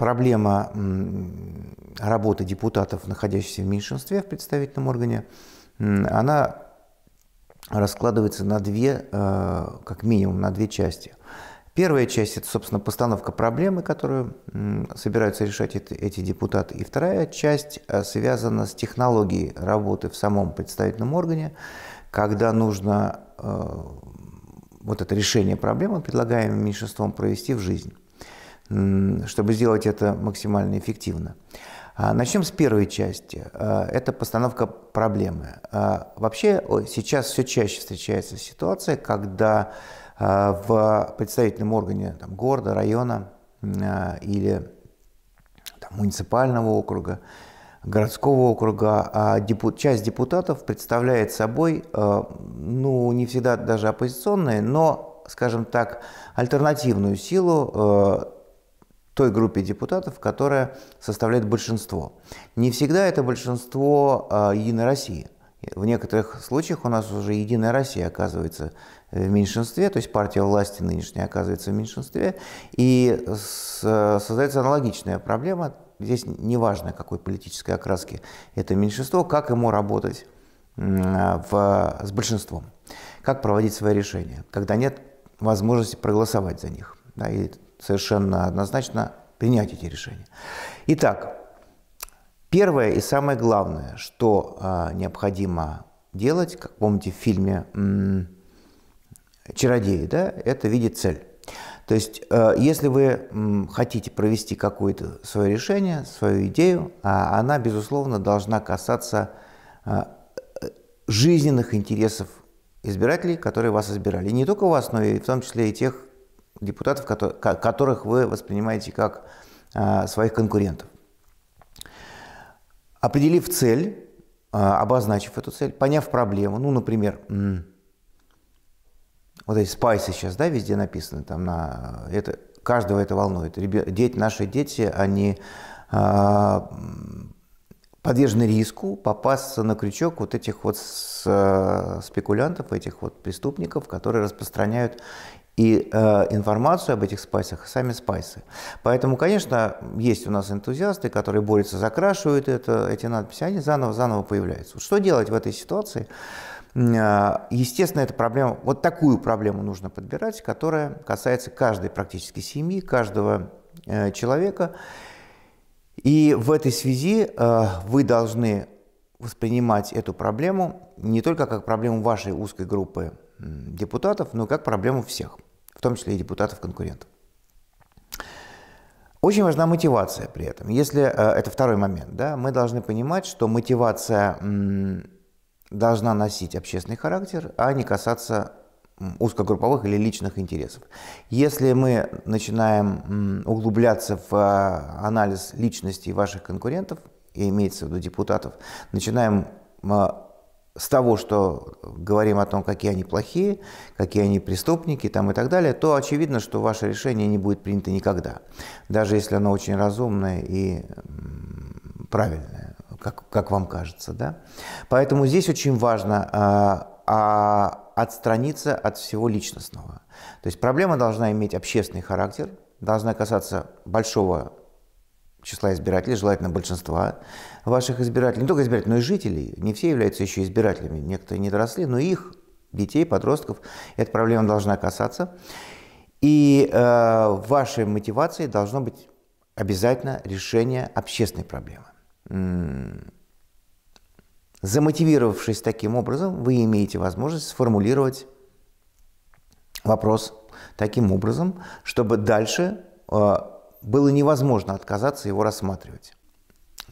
проблема работы депутатов, находящихся в меньшинстве в представительном органе, она раскладывается на две, э, как минимум, на две части. Первая часть – это, собственно, постановка проблемы, которую собираются решать эти депутаты. И вторая часть э, связана с технологией работы в самом представительном органе, когда нужно э, вот это решение проблемы, предлагаемым меньшинством, провести в жизнь чтобы сделать это максимально эффективно. А, начнем с первой части. А, это постановка проблемы. А, вообще сейчас все чаще встречается ситуация, когда в представительном органе там, города, района или там, муниципального округа, городского округа часть депутатов представляет собой, ну, не всегда даже оппозиционные, но, скажем так, альтернативную силу той группе депутатов, которая составляет большинство. Не всегда это большинство э, Единой России. В некоторых случаях у нас уже Единая Россия оказывается в меньшинстве, то есть партия власти нынешняя оказывается в меньшинстве, и создается аналогичная проблема. Здесь неважно, какой политической окраски это меньшинство, как ему работать в, с большинством, как проводить свои решения, когда нет возможности проголосовать за них. Да, и совершенно однозначно принять эти решения. Итак, первое и самое главное, что э, необходимо делать, как помните в фильме «Чародеи», да, это видеть цель. То есть, э, если вы хотите провести какое-то свое решение, свою идею, а она, безусловно, должна касаться а, жизненных интересов избирателей, которые вас избирали. И не только вас, но и в том числе и тех, депутатов, которых вы воспринимаете как а, своих конкурентов. Определив цель, а, обозначив эту цель, поняв проблему, ну, например, вот эти спайсы сейчас, да, везде написаны, там на это каждого это волнует. Дети, наши дети, они а, подвержены риску попасться на крючок вот этих вот спекулянтов, этих вот преступников, которые распространяют и э, информацию об этих спайсах, сами спайсы. Поэтому, конечно, есть у нас энтузиасты, которые борются, закрашивают это, эти надписи, они заново-заново появляются. Что делать в этой ситуации? Э, естественно, эта проблема, вот такую проблему нужно подбирать, которая касается каждой практически семьи, каждого э, человека. И в этой связи э, вы должны воспринимать эту проблему не только как проблему вашей узкой группы депутатов, но и как проблему всех – в том числе и депутатов-конкурентов. Очень важна мотивация при этом. Если э, это второй момент, да, мы должны понимать, что мотивация должна носить общественный характер, а не касаться узкогрупповых или личных интересов. Если мы начинаем углубляться в э, анализ личности ваших конкурентов, и имеется в виду депутатов, начинаем с того, что говорим о том, какие они плохие, какие они преступники там и так далее, то очевидно, что ваше решение не будет принято никогда, даже если оно очень разумное и правильное, как, как вам кажется. Да? Поэтому здесь очень важно а, а, отстраниться от всего личностного. То есть проблема должна иметь общественный характер, должна касаться большого числа избирателей, желательно большинства ваших избирателей, не только избирателей, но и жителей. Не все являются еще избирателями, некоторые не доросли, но их, детей, подростков, эта проблема должна касаться. И э, вашей мотивацией должно быть обязательно решение общественной проблемы. Замотивировавшись таким образом, вы имеете возможность сформулировать вопрос таким образом, чтобы дальше э, было невозможно отказаться его рассматривать.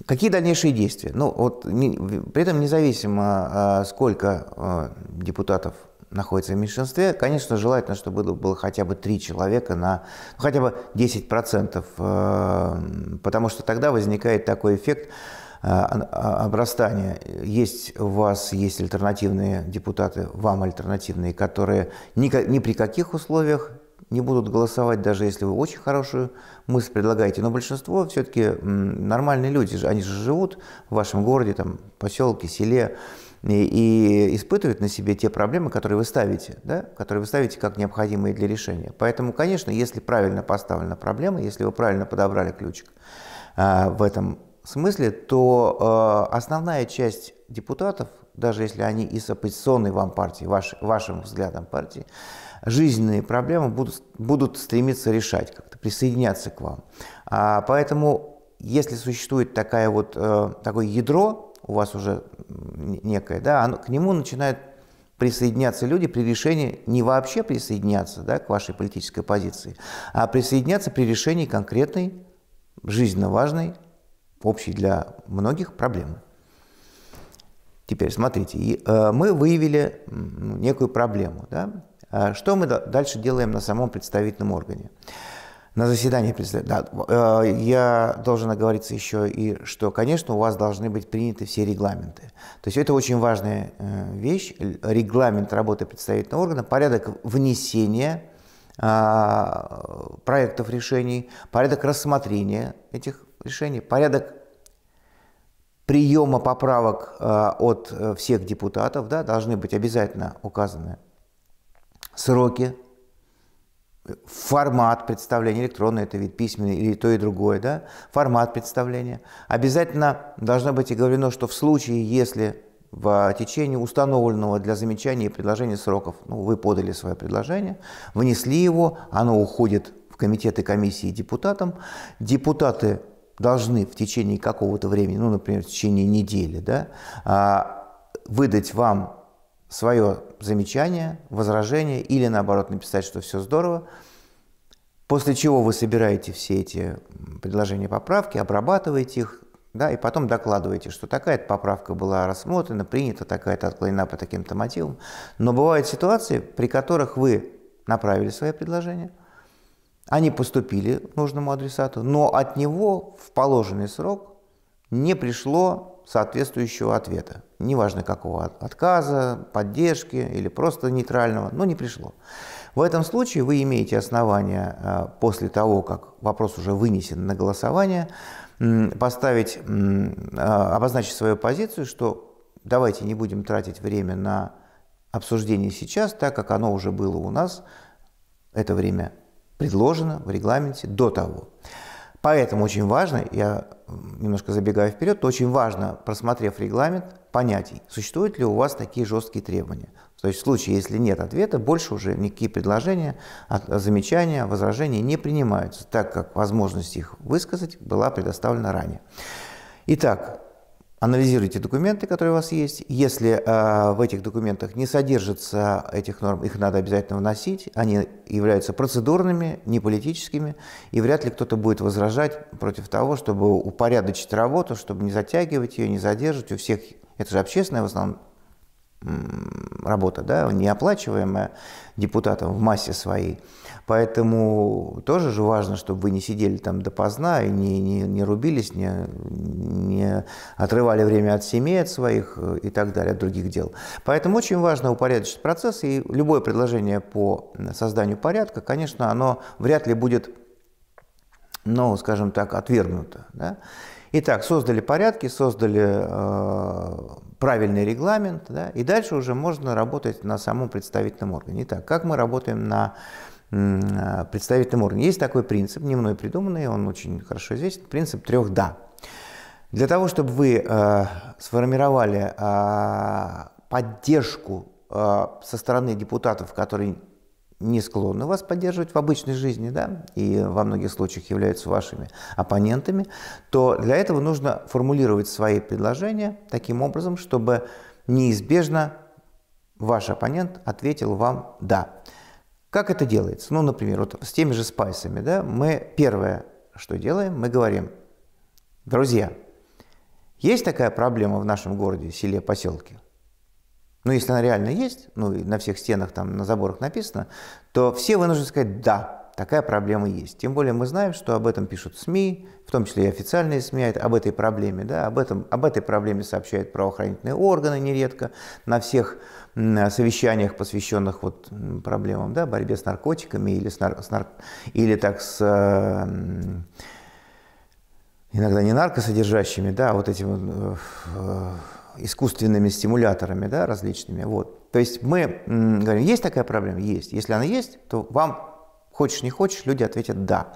Какие дальнейшие действия? Ну, вот, не, при этом независимо, а, сколько а, депутатов находится в меньшинстве, конечно, желательно, чтобы было хотя бы три человека на ну, хотя бы 10%, а, потому что тогда возникает такой эффект обрастания. Есть у вас есть альтернативные депутаты, вам альтернативные, которые ни, ни при каких условиях не будут голосовать, даже если вы очень хорошую мысль предлагаете. Но большинство все-таки нормальные люди, они же живут в вашем городе, там, поселке, селе, и, и испытывают на себе те проблемы, которые вы ставите, да, которые вы ставите как необходимые для решения. Поэтому, конечно, если правильно поставлена проблема, если вы правильно подобрали ключик э, в этом смысле, то э, основная часть депутатов, даже если они из оппозиционной вам партии, ваш, вашим взглядом партии, жизненные проблемы будут, будут стремиться решать, как-то присоединяться к вам. А, поэтому, если существует такая вот, э, такое ядро у вас уже некое, да, оно, к нему начинают присоединяться люди при решении не вообще присоединяться да, к вашей политической позиции, а присоединяться при решении конкретной, жизненно важной, общей для многих проблемы. Теперь смотрите, э, мы выявили некую проблему. Да? Э, что мы дальше делаем на самом представительном органе? На заседании представителя. Да, э, я должен оговориться еще и, что, конечно, у вас должны быть приняты все регламенты. То есть это очень важная э, вещь, регламент работы представительного органа, порядок внесения проектов решений, порядок рассмотрения этих решений, порядок приема поправок от всех депутатов да, должны быть обязательно указаны сроки, формат представления, электронный это вид письменный или то и другое, да, формат представления. Обязательно должно быть и говорено, что в случае, если в течение установленного для замечания и предложения сроков, ну, вы подали свое предложение, внесли его, оно уходит в комитеты комиссии депутатам, депутаты должны в течение какого-то времени, ну, например, в течение недели, да, а, выдать вам свое замечание, возражение или наоборот написать, что все здорово, после чего вы собираете все эти предложения поправки, обрабатываете их, да, и потом докладываете, что такая-то поправка была рассмотрена, принята, такая-то отклонена по таким-то мотивам. Но бывают ситуации, при которых вы направили свои предложения, они поступили нужному адресату, но от него в положенный срок не пришло соответствующего ответа. Неважно какого отказа, поддержки или просто нейтрального, но не пришло. В этом случае вы имеете основания а, после того, как вопрос уже вынесен на голосование, поставить, а, обозначить свою позицию, что давайте не будем тратить время на обсуждение сейчас, так как оно уже было у нас, это время предложено в регламенте до того. Поэтому очень важно, я немножко забегаю вперед, очень важно, просмотрев регламент, понять, существуют ли у вас такие жесткие требования. То есть в случае, если нет ответа, больше уже никакие предложения, замечания, возражения не принимаются, так как возможность их высказать была предоставлена ранее. Итак, анализируйте документы, которые у вас есть. Если э, в этих документах не содержится этих норм, их надо обязательно вносить. Они являются процедурными, не политическими, и вряд ли кто-то будет возражать против того, чтобы упорядочить работу, чтобы не затягивать ее, не задерживать. У всех это же общественная в основном работа, да, неоплачиваемая депутатом в массе своей. Поэтому тоже же важно, чтобы вы не сидели там допоздна и не, не, не рубились, не, не отрывали время от семей, от своих э, и так далее, от других дел. Поэтому очень важно упорядочить процесс, и любое предложение по созданию порядка, конечно, оно вряд ли будет, ну, скажем так, отвергнуто. Да? Итак, создали порядки, создали э, правильный регламент, да, и дальше уже можно работать на самом представительном органе. Итак, как мы работаем на э, представительном органе? Есть такой принцип, не мной придуманный, он очень хорошо известен, принцип трех «да». Для того, чтобы вы э, сформировали э, поддержку э, со стороны депутатов, которые не склонны вас поддерживать в обычной жизни, да, и во многих случаях являются вашими оппонентами, то для этого нужно формулировать свои предложения таким образом, чтобы неизбежно ваш оппонент ответил вам «да». Как это делается? Ну, например, вот с теми же спайсами, да, мы первое, что делаем, мы говорим, друзья, есть такая проблема в нашем городе, селе, поселке – ну, если она реально есть, ну, и на всех стенах, там, на заборах написано, то все вынуждены сказать «да». Такая проблема есть. Тем более мы знаем, что об этом пишут СМИ, в том числе и официальные СМИ, а об этой проблеме. Да, об, этом, об этой проблеме сообщают правоохранительные органы нередко на всех совещаниях, посвященных вот проблемам да, борьбе с наркотиками или, с нар, с нар, или так с... Э, иногда не наркосодержащими, да, а вот этим... Э, э, искусственными стимуляторами да, различными. Вот. То есть мы говорим, есть такая проблема? Есть. Если она есть, то вам, хочешь не хочешь, люди ответят «да».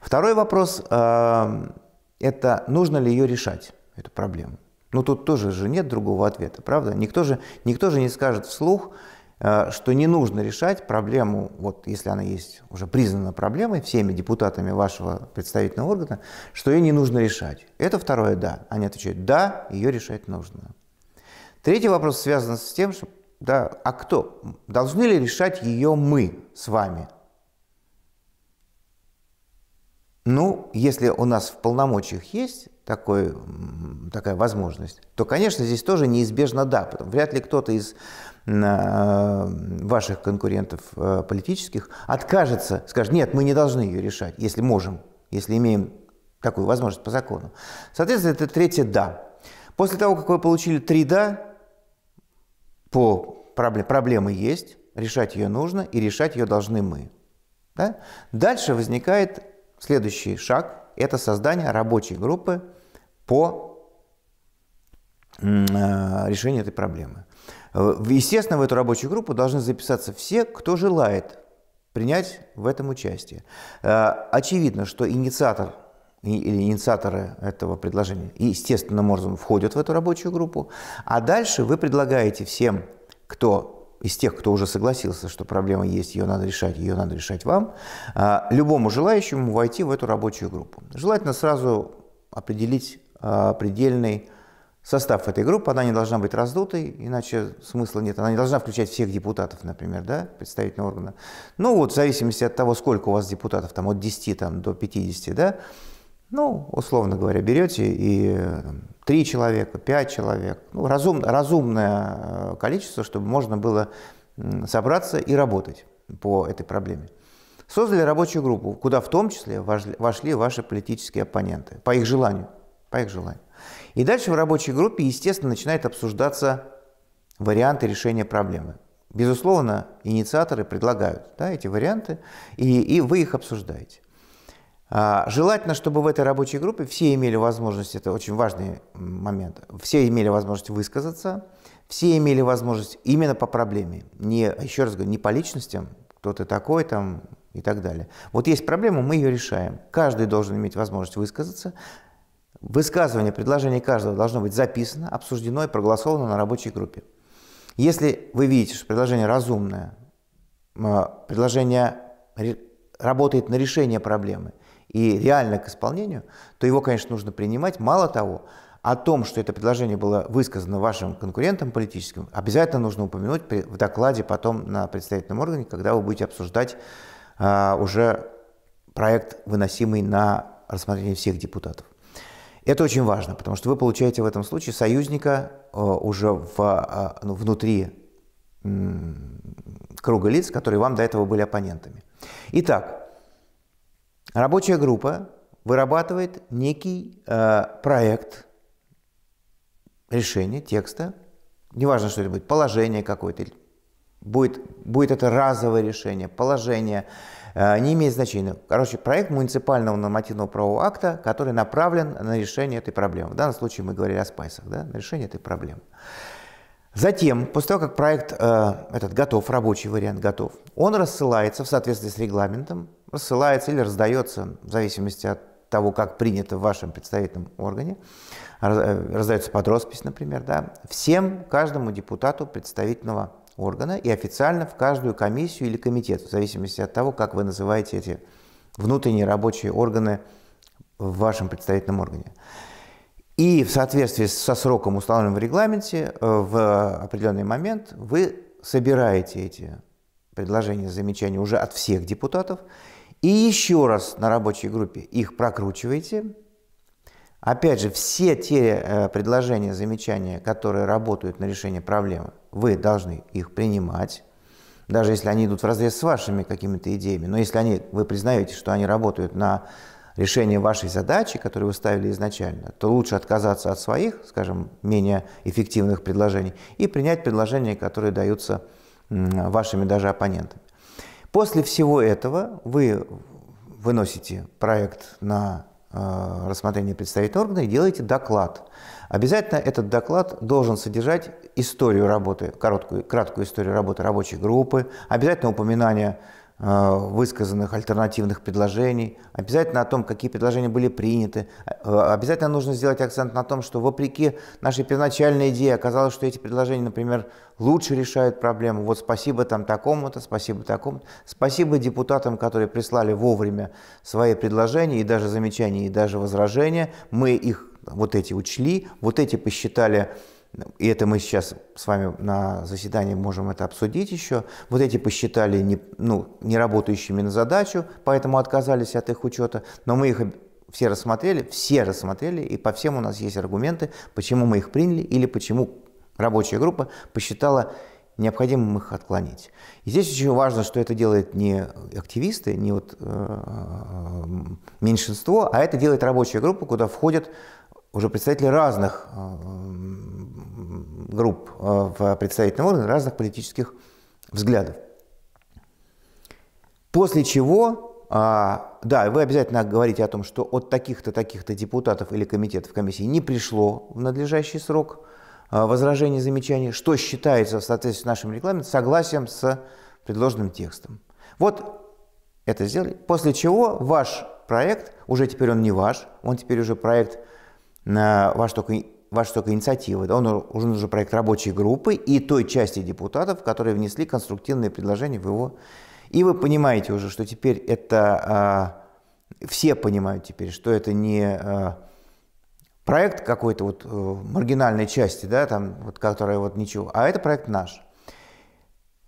Второй вопрос эм, это нужно ли ее решать, эту проблему. Ну тут тоже же нет другого ответа, правда? Никто же, никто же не скажет вслух, э, что не нужно решать проблему, вот если она есть уже признана проблемой всеми депутатами вашего представительного органа, что ее не нужно решать. Это второе «да». Они отвечают «да, ее решать нужно». Третий вопрос связан с тем, что, да, а кто? Должны ли решать ее мы с вами? Ну, если у нас в полномочиях есть такой, такая возможность, то, конечно, здесь тоже неизбежно да. вряд ли кто-то из а, ваших конкурентов э, политических откажется, скажет, нет, мы не должны ее решать, если можем, если имеем такую возможность по закону. Соответственно, это третье «да». После того, как вы получили три «да», по проблеме. Проблема есть, решать ее нужно, и решать ее должны мы. Да? Дальше возникает следующий шаг – это создание рабочей группы по э, решению этой проблемы. Естественно, в эту рабочую группу должны записаться все, кто желает принять в этом участие. Э, очевидно, что инициатор или инициаторы этого предложения, и естественным образом входят в эту рабочую группу. А дальше вы предлагаете всем, кто из тех, кто уже согласился, что проблема есть, ее надо решать, ее надо решать вам, а, любому желающему войти в эту рабочую группу. Желательно сразу определить а, предельный состав этой группы, она не должна быть раздутой, иначе смысла нет. Она не должна включать всех депутатов, например, да, представительного органа. Ну вот, в зависимости от того, сколько у вас депутатов, там от 10 там, до 50, да, ну, условно говоря, берете и три человека, пять человек, ну, разум, разумное э, количество, чтобы можно было собраться и работать по этой проблеме. Создали рабочую группу, куда в том числе вошли ваши политические оппоненты, по их желанию. По их желанию. И дальше в рабочей группе, естественно, начинает обсуждаться варианты решения проблемы. Безусловно, инициаторы предлагают да, эти варианты, и, и вы их обсуждаете. А, желательно, чтобы в этой рабочей группе все имели возможность, это очень важный момент, все имели возможность высказаться, все имели возможность именно по проблеме, не, еще раз говорю, не по личностям, кто ты такой там и так далее. Вот есть проблема, мы ее решаем. Каждый должен иметь возможность высказаться. Высказывание, предложение каждого должно быть записано, обсуждено и проголосовано на рабочей группе. Если вы видите, что предложение разумное, а, предложение работает на решение проблемы – и реально к исполнению, то его, конечно, нужно принимать. Мало того, о том, что это предложение было высказано вашим конкурентам политическим, обязательно нужно упомянуть при, в докладе потом на представительном органе, когда вы будете обсуждать э, уже проект, выносимый на рассмотрение всех депутатов. Это очень важно, потому что вы получаете в этом случае союзника э, уже в, э, внутри э, круга лиц, которые вам до этого были оппонентами. Итак, Рабочая группа вырабатывает некий э, проект решения, текста, неважно, что это будет, положение какое-то, будет, будет это разовое решение, положение, э, не имеет значения. Короче, проект муниципального нормативного правового акта, который направлен на решение этой проблемы. В данном случае мы говорили о спайсах, да, на решение этой проблемы. Затем, после того, как проект э, этот готов, рабочий вариант готов, он рассылается в соответствии с регламентом, рассылается или раздается, в зависимости от того, как принято в вашем представительном органе, э, раздается под роспись, например, да, всем, каждому депутату представительного органа и официально в каждую комиссию или комитет, в зависимости от того, как вы называете эти внутренние рабочие органы в вашем представительном органе. И в соответствии со сроком, установленным в регламенте, э, в определенный момент вы собираете эти предложения, замечания уже от всех депутатов и еще раз на рабочей группе их прокручиваете. Опять же, все те э, предложения, замечания, которые работают на решение проблемы, вы должны их принимать, даже если они идут в разрез с вашими какими-то идеями. Но если они, вы признаете, что они работают на решением вашей задачи, которую вы ставили изначально, то лучше отказаться от своих, скажем, менее эффективных предложений и принять предложения, которые даются вашими даже оппонентами. После всего этого вы выносите проект на э, рассмотрение представительного органа и делаете доклад. Обязательно этот доклад должен содержать историю работы, короткую, краткую историю работы рабочей группы, обязательно упоминание Э, высказанных альтернативных предложений, обязательно о том, какие предложения были приняты. Э, обязательно нужно сделать акцент на том, что вопреки нашей первоначальной идее оказалось, что эти предложения, например, лучше решают проблему. Вот спасибо там такому-то, спасибо такому-то. Спасибо депутатам, которые прислали вовремя свои предложения и даже замечания, и даже возражения. Мы их вот эти учли, вот эти посчитали и это мы сейчас с вами на заседании можем это обсудить еще, вот эти посчитали не, ну, не работающими на задачу, поэтому отказались от их учета, но мы их все рассмотрели, все рассмотрели, и по всем у нас есть аргументы, почему мы их приняли или почему рабочая группа посчитала необходимым их отклонить. И здесь очень важно, что это делает не активисты, не вот, э, э меньшинство, а это делает рабочая группа, куда входят уже представители разных э, групп э, в представительном органе, разных политических взглядов. После чего, а, да, вы обязательно говорите о том, что от таких-то, таких-то депутатов или комитетов комиссии не пришло в надлежащий срок э, возражений, замечаний, что считается в соответствии с нашим регламентом согласием с предложенным текстом. Вот это сделали. После чего ваш проект, уже теперь он не ваш, он теперь уже проект ваш только, ваша только инициатива. Да, он уже нужен проект рабочей группы и той части депутатов, которые внесли конструктивные предложения в его. И вы понимаете уже, что теперь это а, все понимают теперь, что это не а, проект какой-то вот э, маргинальной части, да, там, вот, которая вот ничего, а это проект наш.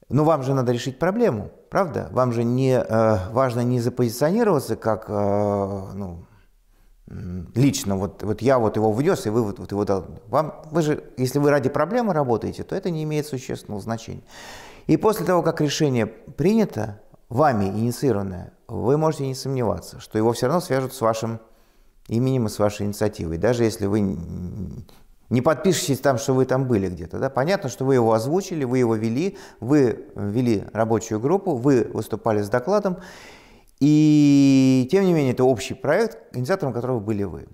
Но вам же надо решить проблему, правда? Вам же не э, важно не запозиционироваться как э, ну, лично, вот, вот я вот его внес, и вы вот, вот его дал. Вам, вы же, если вы ради проблемы работаете, то это не имеет существенного значения. И после того, как решение принято, вами инициированное, вы можете не сомневаться, что его все равно свяжут с вашим именем и с вашей инициативой. Даже если вы не подпишетесь там, что вы там были где-то. Да? Понятно, что вы его озвучили, вы его вели, вы вели рабочую группу, вы выступали с докладом, и тем не менее, это общий проект, инициатором которого были вы.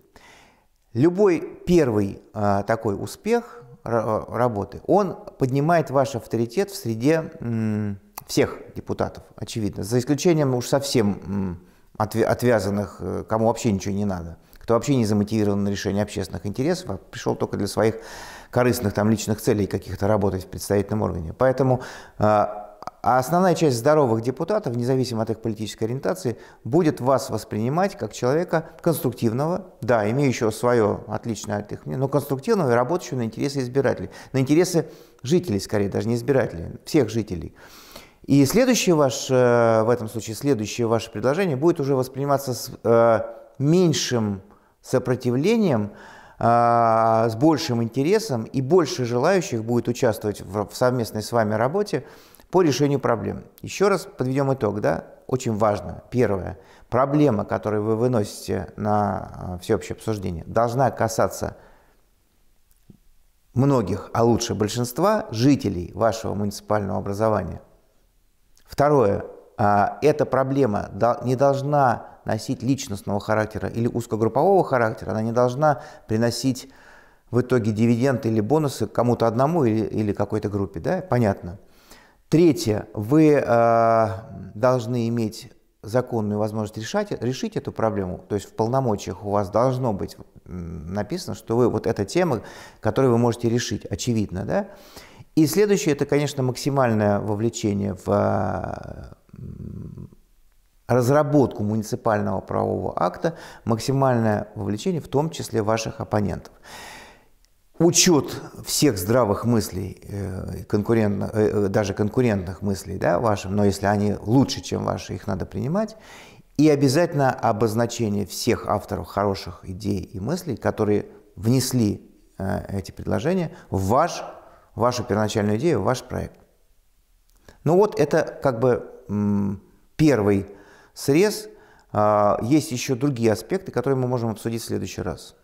Любой первый а, такой успех а, работы, он поднимает ваш авторитет в среде м, всех депутатов, очевидно, за исключением уж совсем м, отвя отвязанных, э, кому вообще ничего не надо, кто вообще не замотивирован на решение общественных интересов, а пришел только для своих корыстных там личных целей каких-то работать в представительном органе. Поэтому а, а основная часть здоровых депутатов, независимо от их политической ориентации, будет вас воспринимать как человека конструктивного, да, имеющего свое отличное от их мнения, но конструктивного и работающего на интересы избирателей, на интересы жителей, скорее, даже не избирателей, всех жителей. И следующее ваше, э, в этом случае, следующее ваше предложение будет уже восприниматься с э, меньшим сопротивлением, э, с большим интересом, и больше желающих будет участвовать в, в совместной с вами работе по решению проблем. Еще раз подведем итог, да? Очень важно. Первое. Проблема, которую вы выносите на а, всеобщее обсуждение, должна касаться многих, а лучше большинства жителей вашего муниципального образования. Второе. А, эта проблема не должна носить личностного характера или узкогруппового характера, она не должна приносить в итоге дивиденды или бонусы кому-то одному или, или какой-то группе, да, понятно. Третье. Вы э, должны иметь законную возможность решать, решить эту проблему. То есть в полномочиях у вас должно быть написано, что вы вот эта тема, которую вы можете решить, очевидно, да? И следующее, это, конечно, максимальное вовлечение в разработку муниципального правового акта, максимальное вовлечение в том числе ваших оппонентов учет всех здравых мыслей, э, конкурент, э, э, даже конкурентных мыслей да, ваших, но если они лучше, чем ваши, их надо принимать, и обязательно обозначение всех авторов хороших идей и мыслей, которые внесли эти предложения в ваш, вашу первоначальную идею, в ваш проект. Ну вот это как бы первый срез. А, есть еще другие аспекты, которые мы можем обсудить в следующий раз.